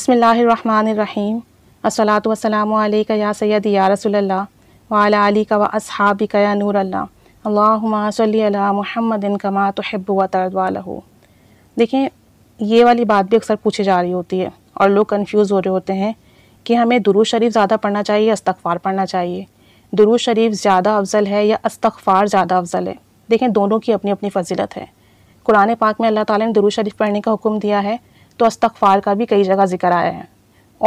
बसमीम असलात वसलाम या सैद या रसोल्ला वाला अली का व असहाबी का या नूर अल्लाह महमदिन कमा तो हब्ब देखें ये वाली बात भी अक्सर पूछी जा रही होती है और लोग कन्फ्यूज़ हो रहे होते हैं कि हमें दुरू शरीफ ज़्यादा पढ़ना चाहिए अस्तफ़ार पढ़ना चाहिए दुरू शरीफ ज़्यादा अफजल है या अस्तफ़ार ज़्यादा अफजल है देखें दोनों की अपनी अपनी फजीलत है कुरान पाक में अल्लाह ताला ने दुरू शरीफ पढ़ने का हुक्म दिया है तो अस्तगफ़ार का भी कई जगह ज़िक्र आया है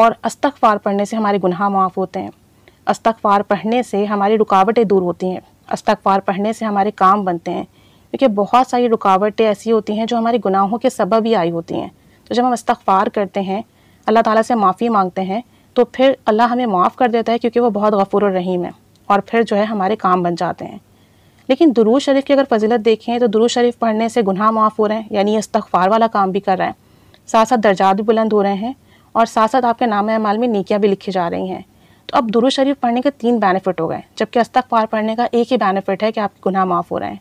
और अस्तगफ़ार पढ़ने से हमारे गुनाह माफ़ होते हैं अस्तगफ़ार पढ़ने से हमारी रुकावटें दूर होती हैं अस्तगफ़ार पढ़ने से हमारे काम बनते हैं क्योंकि बहुत सारी रुकावटें ऐसी होती हैं जो हमारे गुनाहों के सबब ही आई होती हैं तो जब हम इस्तफ़ार करते हैं अल्लाह ताला से माफ़ी मांगते हैं तो फिर अल्लाह हमें माफ़ कर देता है क्योंकि वो बहुत गफूर रहीम है और फिर जो है हमारे काम बन जाते हैं लेकिन दुरू शरीफ की अगर फजीलत देखें तो दरूज शरीफ पढ़ने से गुनाह माफ़ हो रहे हैं यानी इस्तफ़ार वाला काम भी कर रहा है साथ साथ दर्जात भी बुलंद हो रहे हैं और साथ साथ आपके नाम अमाल में नकियाँ भी लिखी जा रही हैं तो अब दुरू शरीफ पढ़ने के तीन बेनिफिट हो गए जबकि अस्तक पार पढ़ने का एक ही बेनिफिट है कि आपके गुनाह माफ़ हो रहे हैं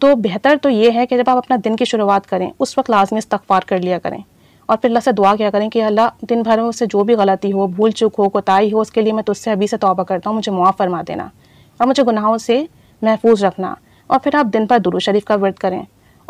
तो बेहतर तो ये है कि जब आप अपना दिन की शुरुआत करें उस वक्त लाजमी इस्तफ़ार कर लिया करें और फिर अल्लाह से दुआ किया करें कि अल्लाह दिन भर में उससे जो भी गलती हो भूल चुक हो कोताही हो उसके लिए मैं तुझसे अभी से तोबा करता हूँ मुझे मुआफ़ फरमा देना और मुझे गुनाहों से महफूज रखना और फिर आप दिन भर दुरू शरीफ का व्रत करें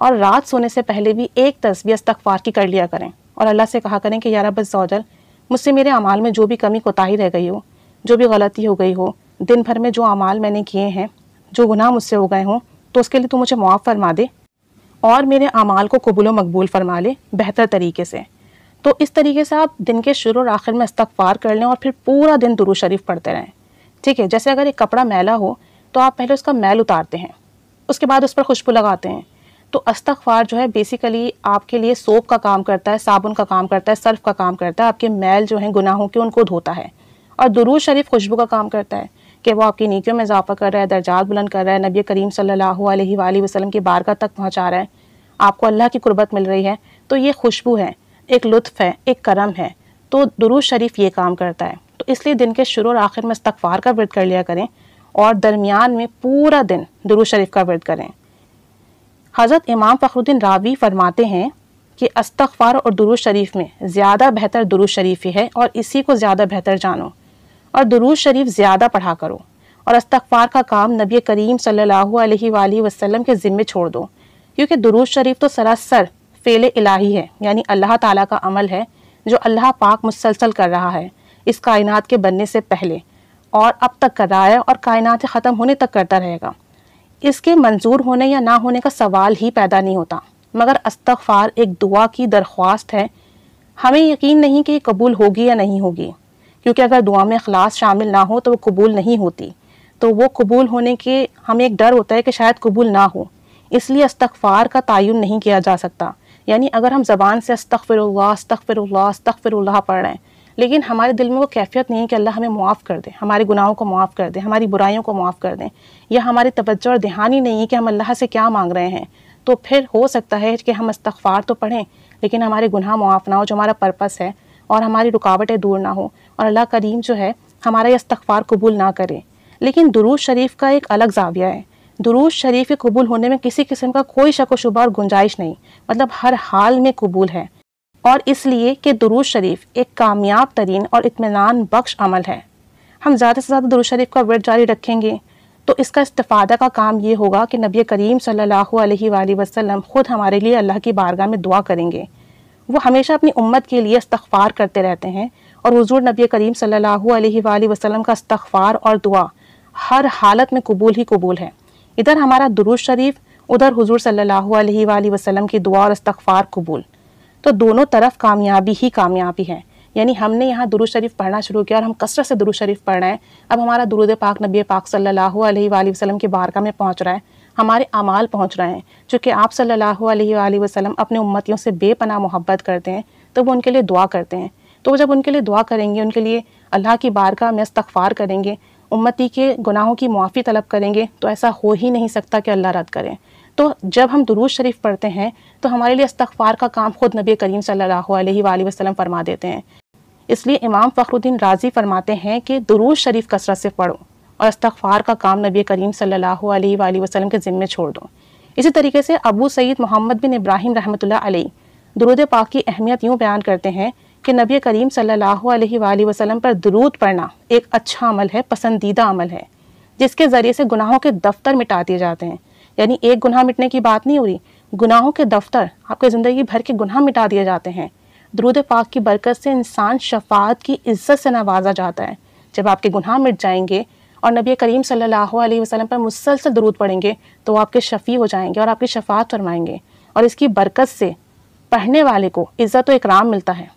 और रात सोने से पहले भी एक तस्वीर तकफार की कर लिया करें और अल्लाह से कहा करें कि यार बस जौजल मुझसे मेरे अमाल में जो भी कमी कोताही रह गई हो जो भी गलती हो गई हो दिन भर में जो अमाल मैंने किए हैं जो गुनाह मुझसे हो गए हों तो उसके लिए तो मुझे मुआफ़ फरमा दे और मेरे अमाल को कबूल मकबूल फरमा ले बेहतर तरीके से तो इस तरीके से आप दिन के शुरू और आखिर में इस्तफ़ार कर लें और फिर पूरा दिन दुरू शरीफ पढ़ते रहें ठीक है जैसे अगर एक कपड़ा मैला हो तो आप पहले उसका मैल उतारते हैं उसके बाद उस पर खुशबू लगाते हैं तो अस्तखबार जो है बेसिकली आपके लिए सोप का काम करता है साबुन का काम करता है सर्फ का काम करता है आपके मैल जो है गुनाहों के उनको धोता है और दरूज शरीफ खुशबू का काम करता है कि वो आपकी नीकियों में इजाफा कर रहा है दर्जात बुलंद कर रहा है नबी करीम सल्लल्लाहु अलैहि वसल्लम की बारगाह तक पहुंचा रहा है आपको अल्लाह की कुर्बत मिल रही है तो ये खुशबू है एक लुत्फ़ है एक करम है तो दरूज शरीफ ये काम करता है तो इसलिए दिन के शुरू और आखिर में इस्तफार का व्रत कर लिया करें और दरमियान में पूरा दिन दरूज शरीफ का व्रत करें हज़रत इमाम फ़खरुद्दीन रावी फरमाते हैं कि अस्तफ़ार और दुरुज शरीफ में ज़्यादा बेहतर दुरुज शरीफ ही है और इसी को ज़्यादा बेहतर जानो और दुरुज शरीफ ज़्यादा पढ़ा करो और अस्तफ़ार का काम नबी करीम सल्लल्लाहु अलैहि वसल्लम के ज़िम्मे छोड़ दो क्योंकि दुरुज शरीफ तो सरासर फ़ेल इलाही है यानी अल्लाह ताला का अमल है जो अल्लाह पाक मुसलसल कर रहा है इस कायनात के बनने से पहले और अब तक कर रहा है और कायनात ख़त्म होने तक करता रहेगा इसके मंजूर होने या ना होने का सवाल ही पैदा नहीं होता मगर अस्तफ़ार एक दुआ की दरख्वास्त है हमें यकीन नहीं कि कबूल होगी या नहीं होगी क्योंकि अगर दुआ में अखलास शामिल ना हो तो वो कबूल नहीं होती तो वो कबूल होने के हमें एक डर होता है कि शायद कबूल ना हो इसलिए अस्तफ़ार का तयन नहीं किया जा सकता यानी अगर हम ज़बान से अस्तफ़िर अस्तफ़िर अस्तफ़िर पढ़ रहे हैं लेकिन हमारे दिल में वो कैफियत नहीं है कि अल्लाह हमें मुआफ़ कर दे हमारे गुनाहों को मुआफ़ कर दे हमारी बुराइयों को मुआफ़ कर दें या हमारी तवज्जो और ध्यान ही नहीं है कि हम अल्लाह से क्या मांग रहे हैं तो फिर हो सकता है कि हम इस्तफ़ार तो पढ़ें लेकिन हमारे गुनाह मुआफ़ ना हो जो हमारा पर्पस है और हमारी रुकावटें दूर ना हो और अल्लाह करीम जो है हमारा यह इस्तफ़ार कबूल ना करे लेकिन दुरूद शरीफ का एक अलग जाविया है दुरूद शरीफ के कबूल होने में किसी किस्म का कोई शक व शुबा और गुंजाइश नहीं मतलब हर हाल में कबूल है और इसलिए कि दरूज शरीफ एक कामयाब तरीन और इतमान बख्श अमल है हम ज़्यादा से ज़्यादा दरूज शरीफ का वर्ड जारी रखेंगे तो इसका इस्तादा का काम ये होगा कि नबी करीम सल्लल्लाहु अलैहि वसल्लम ख़ुद हमारे लिए अल्लाह की बारगाह में दुआ करेंगे वो हमेशा अपनी उम्मत के लिए इस्तफ़ार करते रहते हैं और हजूर नबी करीम सल्ला वसलम का इस्तफ़ार और दुआ हर हालत में कबूल ही कबूल है इधर हमारा दुरुज शरीफ उधर हजूर सल्ला वसलम की दुआ और इस्तफ़ार कबूल तो दोनों तरफ कामयाबी ही कामयाबी है यानी हमने यहाँ दुरु शरीफ पढ़ना शुरू किया और हम कसरत से दुरु शरीफ पढ़ रहे हैं अब हमारा दुरुद पाक नबी पाक सल्लल्लाहु अलैहि वसल्लम के बारका में पहुँच रहा है हमारे अमाल पहुँच रहे हैं चूँकि आप सल्लल्लाहु अलैहि वसल्लम अपने उम्मतियों से बेपना मोहब्बत करते हैं तो वो उनके लिए दुआ करते हैं तो जब उनके लिए दुआ करेंगे उनके लिए अल्लाह की बारका में इस्तफ़ार करेंगे उम्मती के गुनाहों की मुआफ़ी तलब करेंगे तो ऐसा हो ही नहीं सकता कि अल्लाह रद्द करें तो जब हम दुरूज शरीफ पढ़ते हैं तो हमारे लिए इस्तफ़ार का काम खुद नबी करीम सल्लल्लाहु अलैहि वसल्लम फरमा देते हैं इसलिए इमाम फ़खरुद्दीन राजी फरमाते हैं कि दुरूज शरीफ कसरत से पढ़ो और इस्तफ़ार का काम नबी करीम सल्लल्लाहु अलैहि वसल्लम के ज़िम्मे छोड़ दो इसी तरीके से अबू सईद मोहम्मद बिन इब्राहिम रहमतुल्लाह अलैह दरूद पाक की अहमियत यूँ बयान करते हैं कि नबी करीम सल्लल्लाहु अलैहि वसल्लम पर दरूद पढ़ना एक अच्छा अमल है पसंदीदा अमल है जिसके ज़रिए से गुनाहों के दफ्तर मिटा दिए जाते हैं यानी एक गुनाह मिटने की बात नहीं हो रही गुनाहों के दफ्तर आपके ज़िंदगी भर के गुनाह मिटा दिए जाते हैं दरूद पाक की बरकत से इंसान शफात की इज्जत से नवाजा जाता है जब आपके गुनाह मिट जाएंगे और नबी करीम सल्लल्लाहु अलैहि वसल्लम पर मुसलसल दरूद पढ़ेंगे तो आपके शफ़ी हो जाएंगे और आपकी शफात फरमाएंगे और इसकी बरकत से पढ़ने वाले को इज़्ज़त व इकराम मिलता है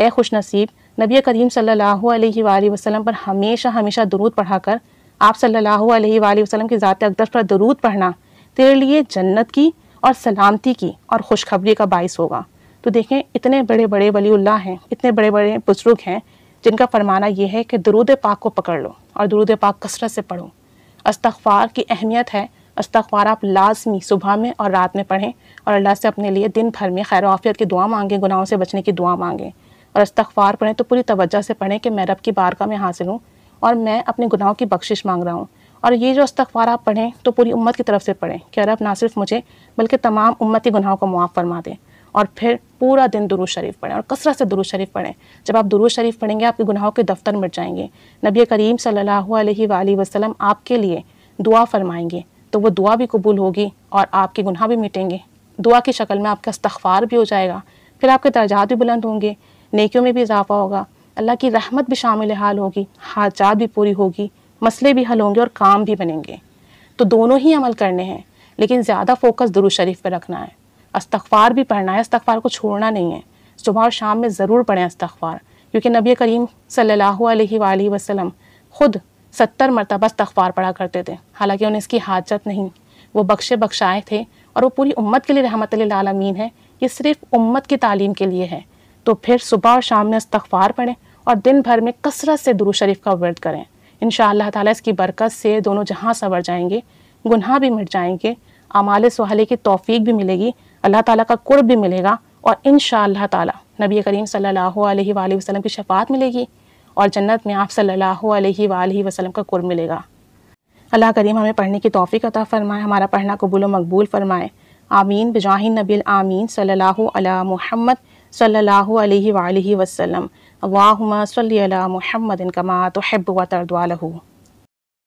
ए खुश नसीब नबी करीम सल्लल्लाहु अलैहि वसल्लम पर हमेशा हमेशा दरूद पढ़ा कर आप सल्लल्लाहु अलैहि वसल्लम की ज़ात अकदस पर दरूद पढ़ना तेरे लिए जन्नत की और सलामती की और खुशखबरी का बायस होगा तो देखें इतने बड़े बड़े वलील्ला हैं इतने बड़े बड़े बुज़ुर्ग हैं जिनका फरमाना ये है कि दरूद पाक को पकड़ लो और दरूद पाक कसरत से पढ़ो अस्तफ़ार की अहमियत है अस्तफ़ार आप लाजमी सुबह में और रात में पढ़ें और अल्लाह से अपने लिए दिन भर में खैर आफियत की दुआ मांगें गुनाहों से बचने की दुआ मांगें और अस्तफ़ार पढ़ें तो पूरी तवज्जो से पढ़ें कि मैं रब की बारगाह में हासिल हूँ और मैं अपने गुनाहों की बख्शिश मांग रहा हूँ और ये जो इस्तफार आप पढ़ें तो पूरी उम्मत की तरफ से पढ़ें कि अरब ना सिर्फ मुझे बल्कि तमाम उम्मती गुनाहों को मुआफ़ फरमा दें और फिर पूरा दिन दुरूज शरीफ पढ़ें और कसरत से दुरूज शरीफ पढ़ें जब आप दुरूज शरीफ पढ़ेंगे आपके गुनाहों के दफ्तर मिट जाएंगे नबी करीम सल वसलम आपके लिए दुआ फरमाएंगे तो वह दुआ भी कबूल होगी और आपके गुनाह भी मिटेंगे दुआ की शक्ल में आपका इस्तफ़ार भी हो जाएगा फिर आपके दर्जात भी बुलंद होंगे नेकियों में भी इजाफा होगा अल्लाह की रहमत भी शामिल हाल होगी हाजात भी पूरी होगी मसले भी हल होंगे और काम भी बनेंगे तो दोनों ही अमल करने हैं लेकिन ज़्यादा फोकस दुरू शरीफ पर रखना है अस्तफ़ार भी पढ़ना है अस्तफ़ार को छोड़ना नहीं है सुबह और शाम में ज़रूर पढ़ें अस्तफ़ार क्योंकि नबी करीम सल्ला वसलम ख़ुद सत्तर मरतबा अस्तफ़ार पढ़ा करते थे हालांकि उन्हें इसकी हाजत नहीं वो बख्शे बख्शाए थे और वो पूरी उम्मत के लिए रहमत लालमीन है ये सिर्फ उम्मत की तालीम के लिए है तो फिर सुबह और शाम में अस्तफ़ार पढ़ें और दिन भर में कसरत से दुरू शरीफ का वर्द करें इन ताली इसकी बरकत से दोनों जहाँ सवर जाएंगे गुनाह भी मिट जाएंगे अमाल सहाले की तोफ़ी भी मिलेगी अल्लाह ताली का कुर्ब भी मिलेगा और इन ताला नबी करीम सल्ला वसलम की शफात मिलेगी और जन्नत में आप सल्ला वसलम का कुर्ब मिलेगा अल्लाह करीम हमें पढ़ने की तोफ़ी अता फ़रमाए हमारा पढ़ना कबूल मकबूल फ़रमाए आमीन बजाहिन नबी आमीन सल्ला महमद सल्ला वसलम अल्लाहुम्मा सल्ली अला मुहम्मदिन कमा तुहिब्बु व तरदु